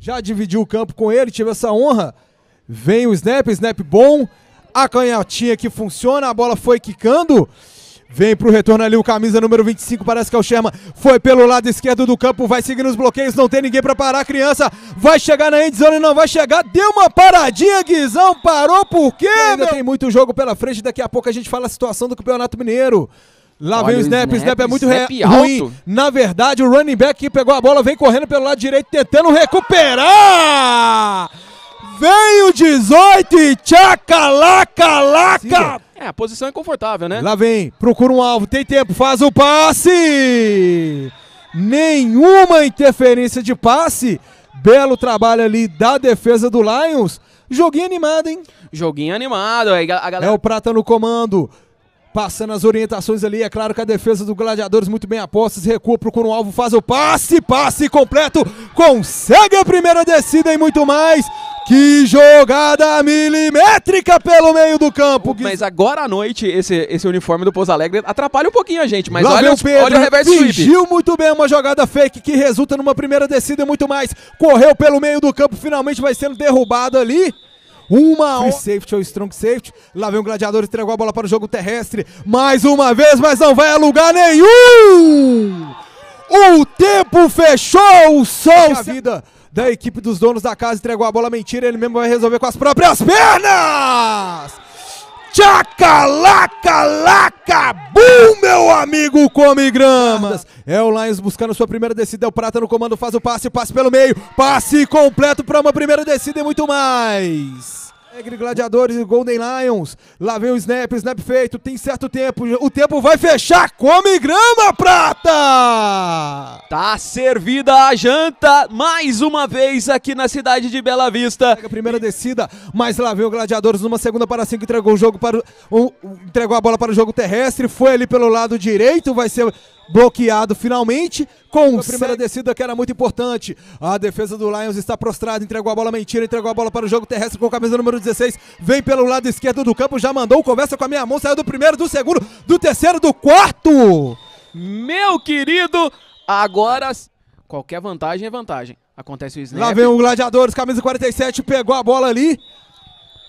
já dividiu o campo com ele, tive essa honra. Vem o snap, snap bom. A canhotinha que funciona, a bola foi quicando. Vem pro retorno ali o camisa número 25, parece que é o Sherman. Foi pelo lado esquerdo do campo, vai seguindo os bloqueios, não tem ninguém para parar. A criança vai chegar na endzone, não vai chegar. Deu uma paradinha, Guizão, parou por quê, ainda meu? tem muito jogo pela frente, daqui a pouco a gente fala a situação do Campeonato Mineiro. Lá vem o snap, o snap, é muito snap re... ruim. Na verdade, o running back que pegou a bola vem correndo pelo lado direito, tentando recuperar. Vem o 18 e tchacalaca, laca. É, a posição é confortável, né? Lá vem, procura um alvo, tem tempo, faz o passe. Nenhuma interferência de passe. Belo trabalho ali da defesa do Lions. Joguinho animado, hein? Joguinho animado. A é galera... É o Prata no comando. Passando as orientações ali, é claro que a defesa do Gladiadores muito bem apostas, recua, procura um alvo, faz o passe, passe completo, consegue a primeira descida e muito mais. Que jogada milimétrica pelo meio do campo! Mas agora à noite, esse, esse uniforme do Pouso Alegre atrapalha um pouquinho a gente, mas olha, o Pedro, olha o muito bem uma jogada fake que resulta numa primeira descida e muito mais. Correu pelo meio do campo, finalmente vai sendo derrubado ali. Uma Free safety ou strong safety. Lá vem o um gladiador, entregou a bola para o jogo terrestre. Mais uma vez, mas não vai a lugar nenhum! O tempo fechou o sol! A vida da equipe dos donos da casa entregou a bola, mentira, ele mesmo vai resolver com as próprias pernas! Tchacalaca, laca, bum, meu amigo come gramas. É o Lions buscando sua primeira descida, é o Prata no comando, faz o passe, passe pelo meio, passe completo para uma primeira descida e muito mais. Alegre Gladiadores e Golden Lions. Lá vem o snap, snap feito, tem certo tempo. O tempo vai fechar. Come grama prata! Tá servida a janta mais uma vez aqui na cidade de Bela Vista. A primeira descida, mas lá vem o Gladiadores numa segunda para cinco, entregou o jogo para o, entregou a bola para o jogo terrestre, foi ali pelo lado direito, vai ser bloqueado finalmente com a primeira descida que era muito importante. A defesa do Lions está prostrada, entregou a bola mentira, entregou a bola para o jogo terrestre com a camisa número 16. Vem pelo lado esquerdo do campo, já mandou, conversa com a minha mão, saiu do primeiro, do segundo, do terceiro, do quarto. Meu querido, agora qualquer vantagem é vantagem. Acontece o snap. Lá vem o Gladiadores, camisa 47, pegou a bola ali.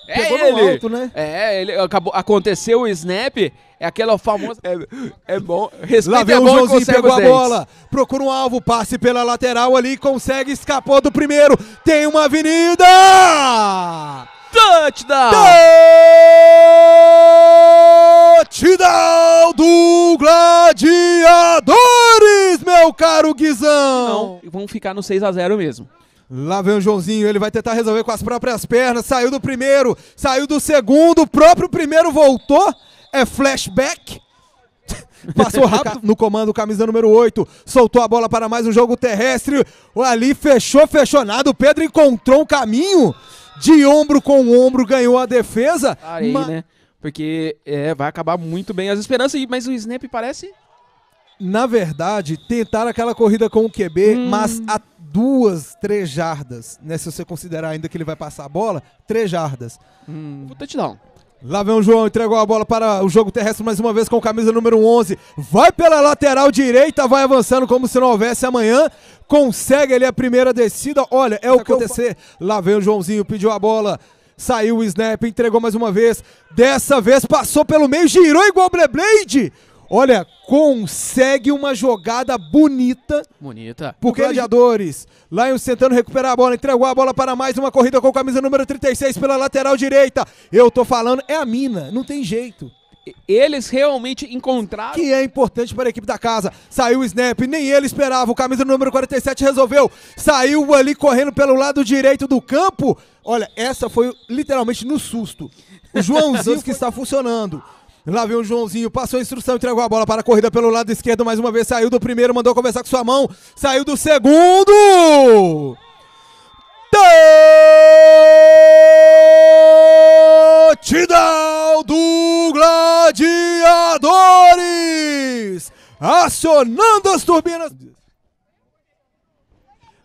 É Pegou ele. Alto, né? É, ele acabou, aconteceu o snap, é aquela famosa é, é bom, respeito Lá vem bom o Joãozinho pegou a bola. Procura um alvo, passe pela lateral ali, consegue escapou do primeiro. Tem uma avenida! Touchdown! Touchdown do Gladiadores, meu caro Guizão! Não, vamos ficar no 6 a 0 mesmo. Lá vem o Joãozinho, ele vai tentar resolver com as próprias pernas. Saiu do primeiro, saiu do segundo, o próprio primeiro voltou. É flashback. Passou rápido no comando, camisa número 8. Soltou a bola para mais um jogo terrestre. Ali fechou, fechou nada. O Pedro encontrou um caminho de ombro com ombro, ganhou a defesa. Tá aí, mas... né? Porque é, vai acabar muito bem as esperanças, mas o Snap parece. Na verdade, tentaram aquela corrida com o QB, hum. mas a duas, três jardas, né? Se você considerar ainda que ele vai passar a bola, três jardas. Hum. Vou touchdown. Lá vem o João, entregou a bola para o jogo terrestre mais uma vez com camisa número 11. Vai pela lateral direita, vai avançando como se não houvesse amanhã. Consegue ali a primeira descida. Olha, é o que acontecer. Lá vem o Joãozinho, pediu a bola. Saiu o snap, entregou mais uma vez. Dessa vez passou pelo meio, girou igual o Bleblade. Olha, consegue uma jogada bonita. Bonita. Por gladiadores. Lion tentando recuperar a bola, entregou a bola para mais uma corrida com camisa número 36 pela lateral direita. Eu tô falando, é a mina, não tem jeito eles realmente encontraram. Que é importante para a equipe da casa. Saiu o snap, nem ele esperava. O camisa número 47 resolveu. Saiu ali correndo pelo lado direito do campo. Olha, essa foi literalmente no susto. O Joãozinho que está funcionando. Lá vem o Joãozinho, passou a instrução, entregou a bola para a corrida pelo lado esquerdo. Mais uma vez, saiu do primeiro, mandou conversar com sua mão. Saiu do segundo! Tidal do Gladiadores! Acionando as turbinas.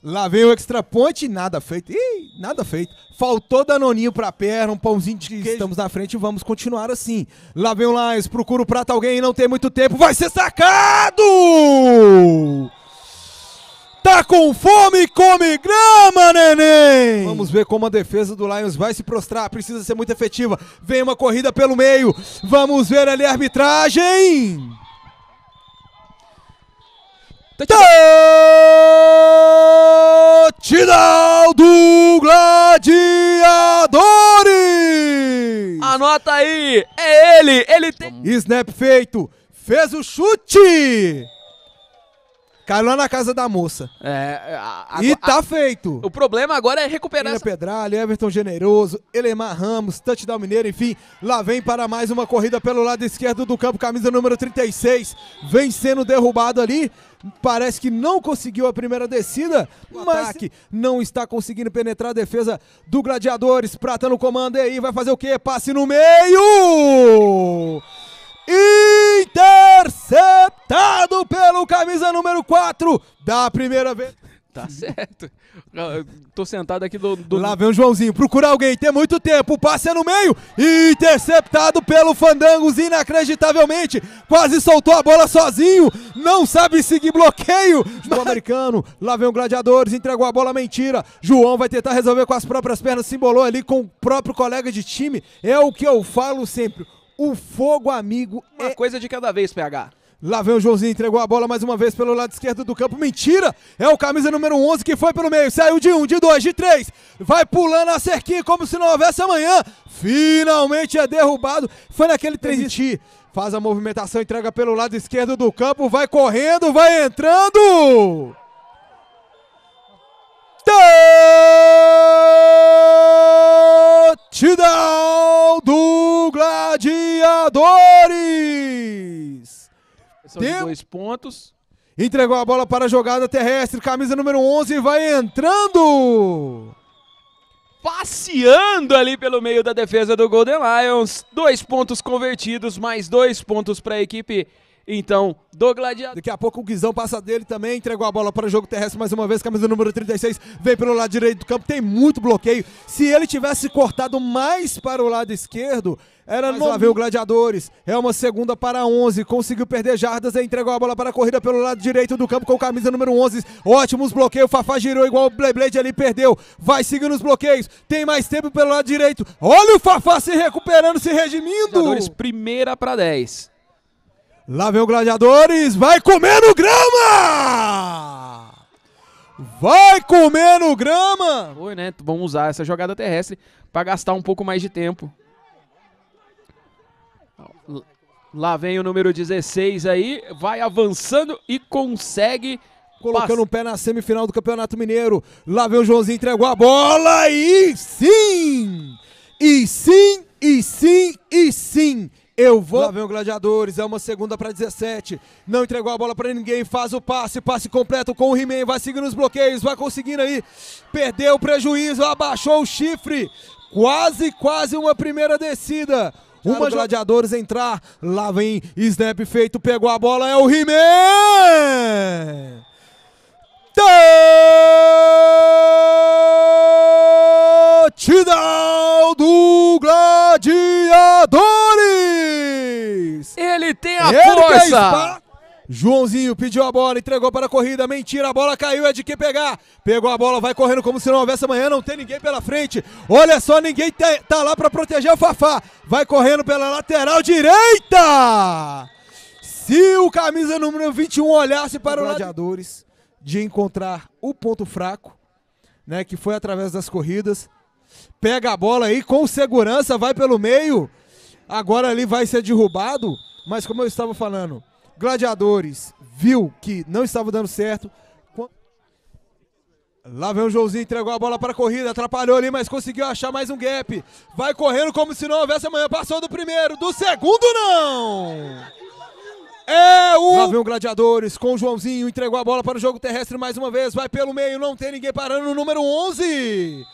Lá vem o extra point, nada feito. Ih, nada feito. Faltou danoninho pra perna, um pãozinho de queijo. estamos na frente e vamos continuar assim. Lá vem o Lions, procura o prato alguém, não tem muito tempo, vai ser sacado! Tá com fome, come grama, neném! Vamos ver como a defesa do Lions vai se prostrar, precisa ser muito efetiva. Vem uma corrida pelo meio, vamos ver ali a arbitragem! Tchau. Portal do Gladiadores! Anota aí! É ele! Ele tem. Snap feito! Fez o chute! Caiu lá na casa da moça. É. é a, a, e tá a, feito. O problema agora é recuperar. Essa... Everton Generoso, Elemar Ramos, Touchdown Mineiro, enfim. Lá vem para mais uma corrida pelo lado esquerdo do campo, camisa número 36. Vem sendo derrubado ali. Parece que não conseguiu a primeira descida. O mas ataque não está conseguindo penetrar a defesa do Gladiadores. Prata no comando e aí vai fazer o quê? Passe no meio! Interceptado pelo camisa número 4 da primeira vez. Tá certo. Eu tô sentado aqui do, do, Lá vem o Joãozinho. Procura alguém. Tem muito tempo. O passe é no meio. Interceptado pelo Fandangos. Inacreditavelmente. Quase soltou a bola sozinho. Não sabe seguir bloqueio. Mas... americano. Lá vem o Gladiadores. Entregou a bola. Mentira. João vai tentar resolver com as próprias pernas. Simbolou ali com o próprio colega de time. É o que eu falo sempre o fogo amigo. Uma é... coisa de cada vez, PH. Lá vem o Joãozinho, entregou a bola mais uma vez pelo lado esquerdo do campo. Mentira! É o camisa número 11 que foi pelo meio. Saiu de um, de dois, de três. Vai pulando a cerquinha como se não houvesse amanhã. Finalmente é derrubado. Foi naquele três. Faz a movimentação, entrega pelo lado esquerdo do campo. Vai correndo, vai entrando. Marcação dois pontos. Entregou a bola para a jogada terrestre. Camisa número 11 vai entrando. Passeando ali pelo meio da defesa do Golden Lions. Dois pontos convertidos, mais dois pontos para a equipe então do Gladiador. Daqui a pouco o Guizão passa dele também, entregou a bola para o jogo terrestre mais uma vez, camisa número 36, vem pelo lado direito do campo, tem muito bloqueio. Se ele tivesse cortado mais para o lado esquerdo, era mais lá vem o Gladiadores, é uma segunda para 11, conseguiu perder jardas, entregou a bola para a corrida pelo lado direito do campo com camisa número 11. Ótimos bloqueios, Fafá girou igual o Blade ali, perdeu, vai seguindo os bloqueios, tem mais tempo pelo lado direito. Olha o Fafá se recuperando, se redimindo. Gladiadores primeira para 10. Lá vem o Gladiadores, vai comendo grama! Vai comendo grama! Foi, né? Vamos usar essa jogada terrestre para gastar um pouco mais de tempo. Lá vem o número 16 aí, vai avançando e consegue colocando o um pé na semifinal do Campeonato Mineiro. Lá vem o Joãozinho, entregou a bola e sim! E sim, e sim, e sim! Eu vou. Lá vem o Gladiadores, é uma segunda para 17. Não entregou a bola para ninguém, faz o passe, passe completo com o He-Man, vai seguindo os bloqueios, vai conseguindo aí. Perdeu o prejuízo, abaixou o chifre. Quase, quase uma primeira descida. Uma Gladiadores entrar, lá vem snap feito, pegou a bola, é o He-Man! Gol! batida do Gladiadores! Ele tem a Ele é força! Joãozinho pediu a bola, entregou para a corrida, mentira, a bola caiu, é de quem pegar. Pegou a bola, vai correndo como se não houvesse amanhã, não tem ninguém pela frente. Olha só, ninguém tá, tá lá para proteger o Fafá. Vai correndo pela lateral direita! Se o camisa número 21 olhasse para o Gladiadores de encontrar o ponto fraco, né, que foi através das corridas, Pega a bola aí com segurança, vai pelo meio. Agora ali vai ser derrubado. Mas como eu estava falando, Gladiadores viu que não estava dando certo. Lá vem o Joãozinho, entregou a bola para a corrida, atrapalhou ali, mas conseguiu achar mais um gap. Vai correndo como se não houvesse amanhã. Passou do primeiro, do segundo não! É o. Lá vem o Gladiadores com o Joãozinho, entregou a bola para o jogo terrestre mais uma vez. Vai pelo meio, não tem ninguém parando, número 11.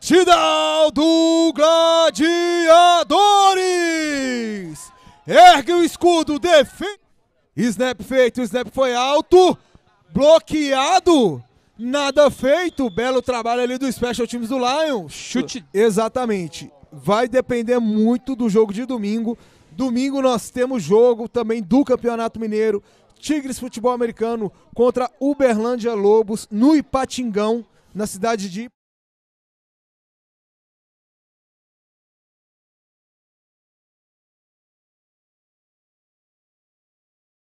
Tidal do Gladiadores! Ergue o escudo, defende. Snap feito, o snap foi alto. Bloqueado. Nada feito. Belo trabalho ali do Special Teams do Lion. Chute. Exatamente vai depender muito do jogo de domingo. Domingo nós temos jogo também do Campeonato Mineiro, Tigres Futebol Americano contra Uberlândia Lobos no Ipatingão, na cidade de